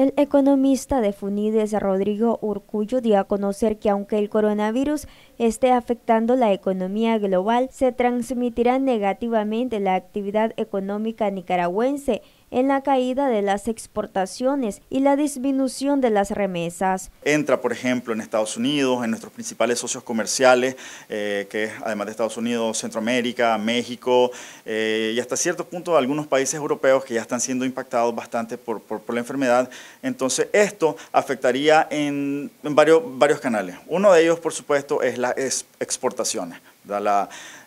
El economista de Funides, Rodrigo Urcullo, dio a conocer que aunque el coronavirus esté afectando la economía global, se transmitirá negativamente la actividad económica nicaragüense en la caída de las exportaciones y la disminución de las remesas. Entra, por ejemplo, en Estados Unidos, en nuestros principales socios comerciales, eh, que que además de Estados Unidos, Centroamérica, México eh, y hasta cierto punto algunos países europeos que ya están siendo impactados bastante por, la enfermedad. Entonces esto afectaría en, varios, varios canales. Uno de ellos, por supuesto, es las exportaciones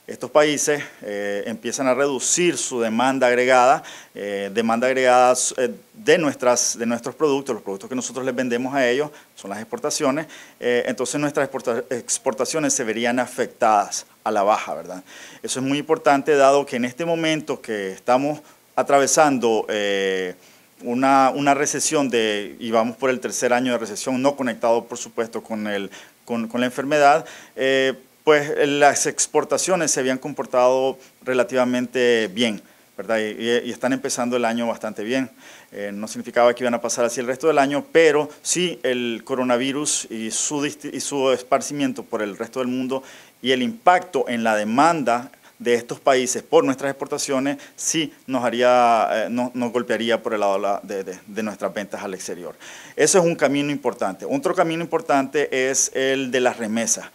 estos países eh, empiezan a reducir su demanda agregada, eh, demanda agregada eh, de, nuestras, de nuestros productos, los productos que nosotros les vendemos a ellos son las exportaciones, entonces nuestras exportaciones se verían afectadas a la baja, ¿verdad? Eso es muy importante dado que en este momento que estamos atravesando... Una, recesión de, y vamos por el tercer año de recesión, no conectado por supuesto con, con, la enfermedad, pues eh, las exportaciones se habían comportado relativamente bien. ¿verdad? Y, están empezando el año bastante bien. Eh, no significaba que iban a pasar así el resto del año, pero sí el coronavirus y su, su esparcimiento por el resto del mundo y el impacto en la demanda de estos países por nuestras exportaciones sí nos, haría, eh, nos golpearía por el lado de, de, de, nuestras ventas al exterior. Eso es un camino importante. Otro camino importante es el de las remesas.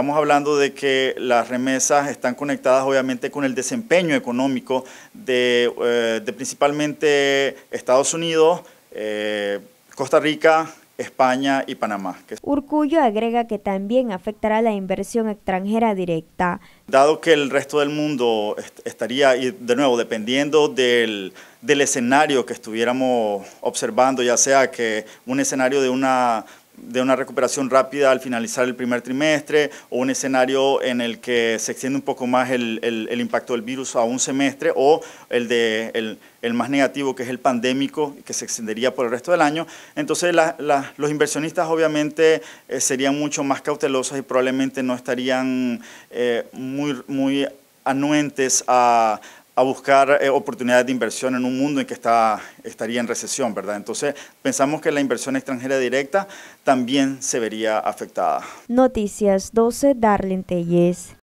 Estamos hablando de que las remesas están conectadas obviamente con el desempeño económico de, eh, principalmente Estados Unidos, eh, Costa Rica, España y Panamá. Urcullo agrega que también afectará la inversión extranjera directa. Dado que el resto del mundo estaría, y de nuevo, dependiendo del, del escenario que estuviéramos observando, ya sea que un escenario de una de una recuperación rápida al finalizar el primer trimestre o un escenario en el que se extiende un poco más el, el, impacto del virus a un semestre o el, de, el, más negativo que es el pandémico que se extendería por el resto del año. Entonces los inversionistas obviamente eh, serían mucho más cautelosos y probablemente no estarían eh, muy, muy anuentes a, a buscar eh, oportunidades de inversión en un mundo en que está, estaría en recesión, ¿verdad? Entonces, pensamos que la inversión extranjera directa también se vería afectada. Noticias 12, Darlene Telles.